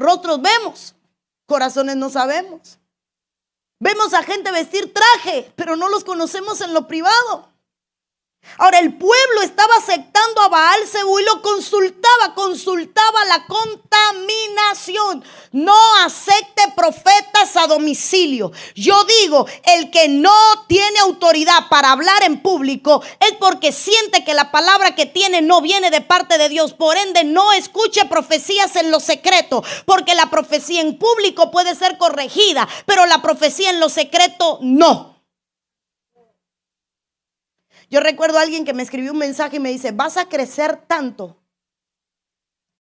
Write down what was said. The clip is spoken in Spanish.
Rostros vemos, corazones no sabemos. Vemos a gente vestir traje, pero no los conocemos en lo privado. Ahora el pueblo estaba aceptando a Baal y lo consultaba, consultaba la contaminación. No acepte profeta a domicilio. Yo digo, el que no tiene autoridad para hablar en público es porque siente que la palabra que tiene no viene de parte de Dios. Por ende, no escuche profecías en lo secreto, porque la profecía en público puede ser corregida, pero la profecía en lo secreto no. Yo recuerdo a alguien que me escribió un mensaje y me dice, vas a crecer tanto